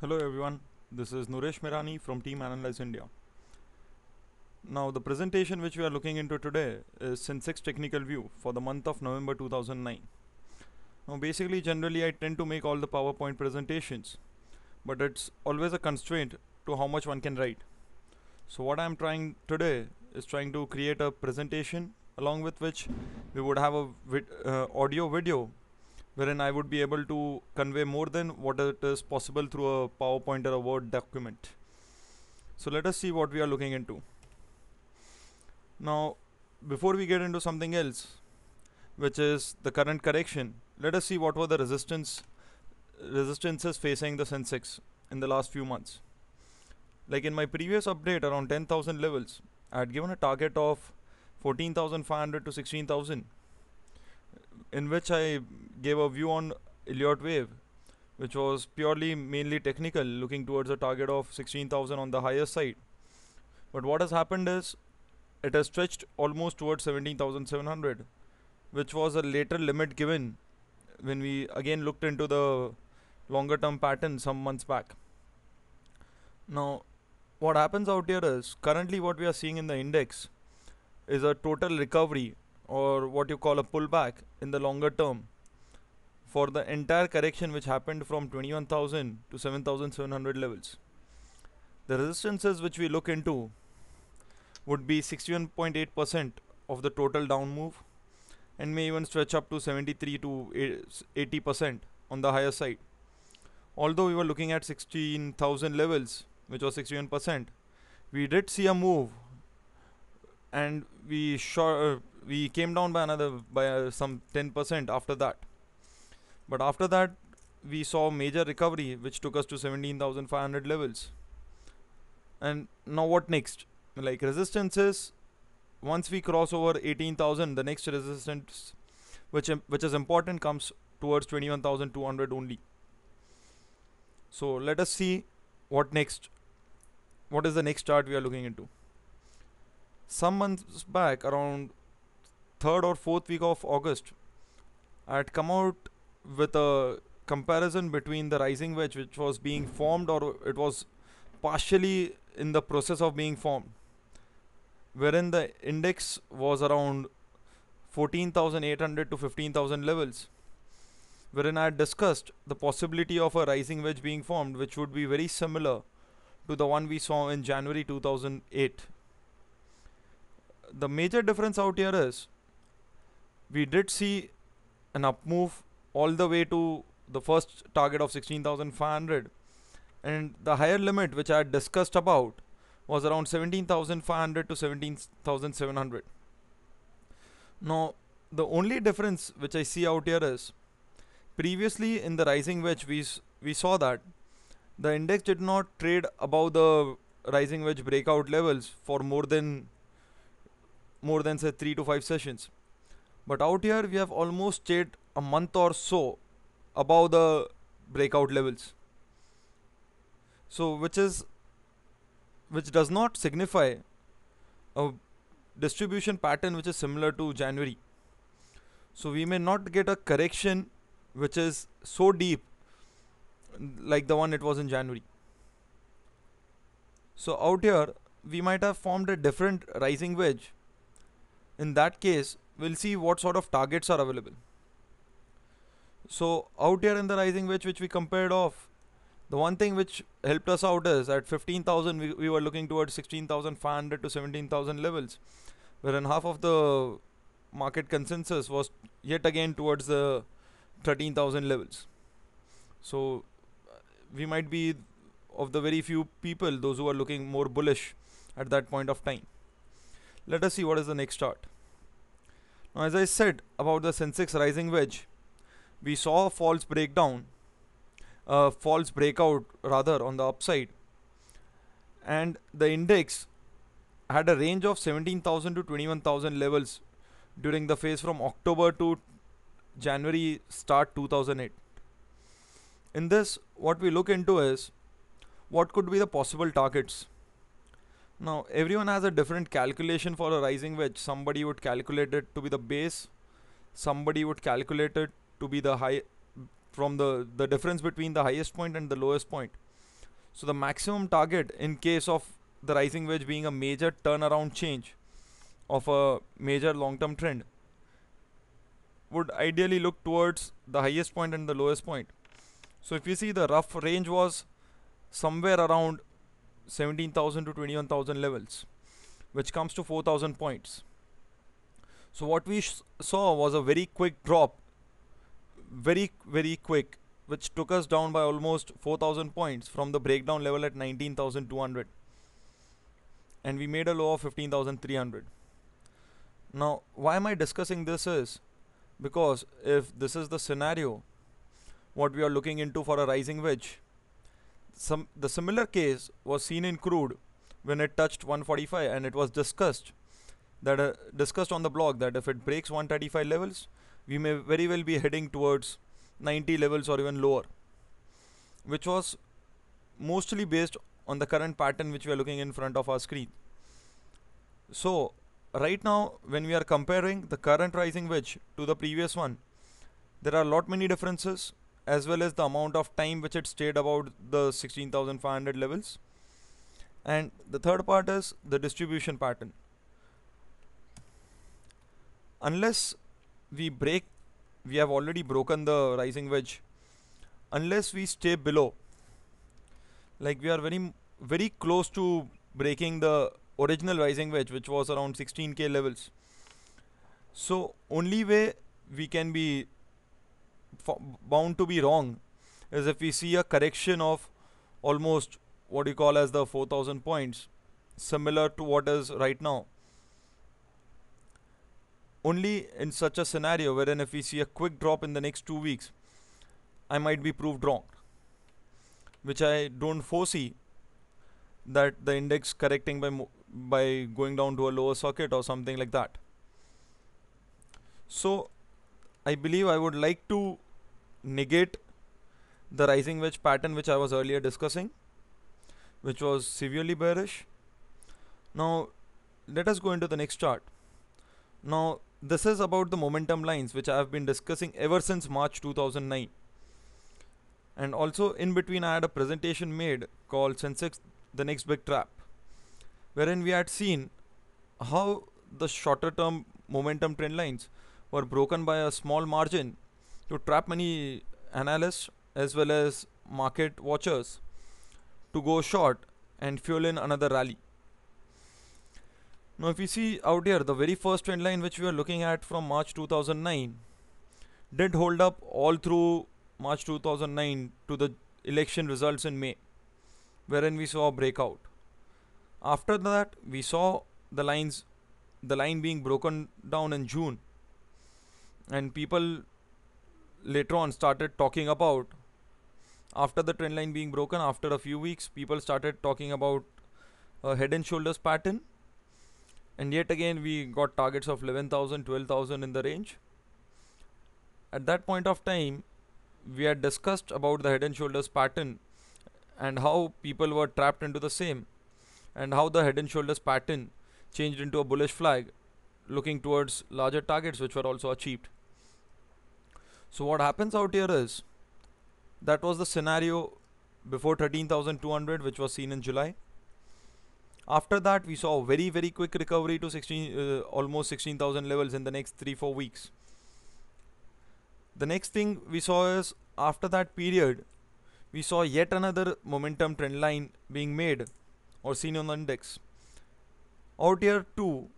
Hello everyone, this is Nuresh Mirani from Team Analyze India. Now the presentation which we are looking into today is Synsex Technical View for the month of November 2009. Now basically generally I tend to make all the PowerPoint presentations but it's always a constraint to how much one can write. So what I am trying today is trying to create a presentation along with which we would have a vid uh, audio video wherein I would be able to convey more than what it is possible through a PowerPoint or a Word document. So let us see what we are looking into. Now, before we get into something else, which is the current correction, let us see what were the resistance resistances facing the Sensex in the last few months. Like in my previous update around 10,000 levels, I had given a target of 14,500 to 16,000 in which I gave a view on Elliott wave, which was purely mainly technical, looking towards a target of 16,000 on the higher side. But what has happened is it has stretched almost towards 17,700, which was a later limit given when we again looked into the longer term pattern some months back. Now, what happens out here is currently what we are seeing in the index is a total recovery or what you call a pullback in the longer term for the entire correction which happened from 21,000 to 7,700 levels. The resistances which we look into would be 61.8% of the total down move and may even stretch up to 73 to 80% on the higher side. Although we were looking at 16,000 levels, which was 61%, we did see a move and we short, uh, we came down by another by uh, some 10% after that. But after that, we saw major recovery, which took us to 17,500 levels. And now what next? Like resistances, once we cross over 18,000, the next resistance, which which is important, comes towards 21,200 only. So let us see what next. What is the next chart we are looking into? Some months back, around third or fourth week of August, I had come out with a comparison between the rising wedge which was being formed or it was partially in the process of being formed wherein the index was around 14800 to 15000 levels wherein I discussed the possibility of a rising wedge being formed which would be very similar to the one we saw in January 2008. The major difference out here is we did see an up move all the way to the first target of 16,500 and the higher limit which I had discussed about was around 17,500 to 17,700. Now the only difference which I see out here is previously in the rising wedge we, we saw that the index did not trade above the rising wedge breakout levels for more than more than say 3 to 5 sessions but out here we have almost stayed a month or so above the breakout levels so which is which does not signify a distribution pattern which is similar to January so we may not get a correction which is so deep like the one it was in January so out here we might have formed a different rising wedge in that case we'll see what sort of targets are available so out here in the rising wedge which we compared off, the one thing which helped us out is at 15,000 we, we were looking towards 16,500 to 17,000 levels wherein half of the market consensus was yet again towards the 13,000 levels. So we might be of the very few people those who are looking more bullish at that point of time. Let us see what is the next chart. Now as I said about the Sensex rising wedge, we saw a false breakdown a false breakout rather on the upside and the index had a range of 17000 to 21000 levels during the phase from october to january start 2008 in this what we look into is what could be the possible targets now everyone has a different calculation for a rising wedge somebody would calculate it to be the base somebody would calculate it to be the high from the the difference between the highest point and the lowest point so the maximum target in case of the rising wedge being a major turnaround change of a major long term trend would ideally look towards the highest point and the lowest point so if you see the rough range was somewhere around 17,000 to 21,000 levels which comes to 4,000 points so what we saw was a very quick drop very very quick which took us down by almost 4000 points from the breakdown level at 19200 and we made a low of 15300 now why am i discussing this is because if this is the scenario what we are looking into for a rising wedge some the similar case was seen in crude when it touched 145 and it was discussed that uh, discussed on the blog that if it breaks 135 levels we may very well be heading towards 90 levels or even lower, which was mostly based on the current pattern which we are looking in front of our screen. So right now when we are comparing the current rising wedge to the previous one, there are lot many differences as well as the amount of time which it stayed about the 16,500 levels. And the third part is the distribution pattern. Unless we break we have already broken the rising wedge unless we stay below like we are very very close to breaking the original rising wedge which was around 16k levels so only way we can be bound to be wrong is if we see a correction of almost what you call as the 4000 points similar to what is right now only in such a scenario wherein if we see a quick drop in the next two weeks, I might be proved wrong, which I don't foresee that the index correcting by by going down to a lower socket or something like that. So I believe I would like to negate the rising wedge pattern which I was earlier discussing, which was severely bearish. Now let us go into the next chart. Now this is about the momentum lines which I have been discussing ever since March 2009 and also in between I had a presentation made called Sensex the next big trap wherein we had seen how the shorter term momentum trend lines were broken by a small margin to trap many analysts as well as market watchers to go short and fuel in another rally now if you see out here the very first trend line which we are looking at from March 2009 did hold up all through March 2009 to the election results in May wherein we saw a breakout. After that we saw the lines the line being broken down in June and people later on started talking about after the trend line being broken after a few weeks people started talking about a head and shoulders pattern and yet again we got targets of 11,000 12,000 in the range at that point of time we had discussed about the head and shoulders pattern and how people were trapped into the same and how the head and shoulders pattern changed into a bullish flag looking towards larger targets which were also achieved so what happens out here is that was the scenario before 13200 which was seen in July after that, we saw very very quick recovery to 16, uh, almost 16,000 levels in the next three four weeks. The next thing we saw is after that period, we saw yet another momentum trend line being made or seen on the index. Out here too,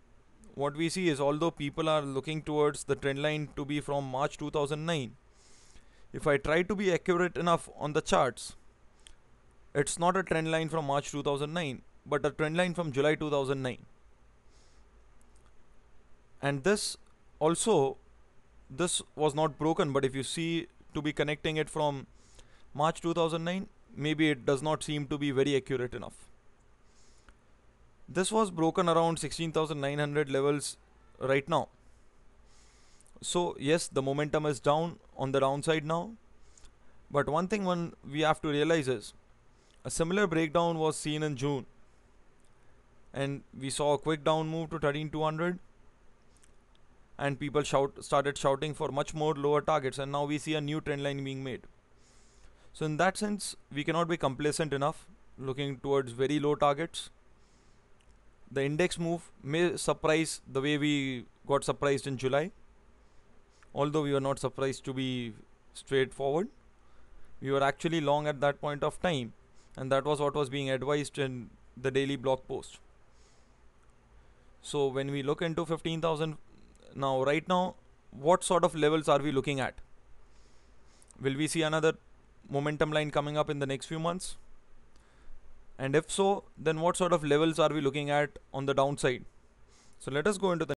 what we see is although people are looking towards the trend line to be from March 2009, if I try to be accurate enough on the charts, it's not a trend line from March 2009 but a trend line from July 2009 and this also this was not broken but if you see to be connecting it from March 2009 maybe it does not seem to be very accurate enough this was broken around 16900 levels right now so yes the momentum is down on the downside now but one thing one we have to realize is a similar breakdown was seen in June and we saw a quick down move to 13200 and people shout started shouting for much more lower targets and now we see a new trend line being made so in that sense we cannot be complacent enough looking towards very low targets the index move may surprise the way we got surprised in July although we were not surprised to be straightforward we were actually long at that point of time and that was what was being advised in the daily blog post so when we look into 15,000 now right now what sort of levels are we looking at? Will we see another momentum line coming up in the next few months? And if so, then what sort of levels are we looking at on the downside? So let us go into the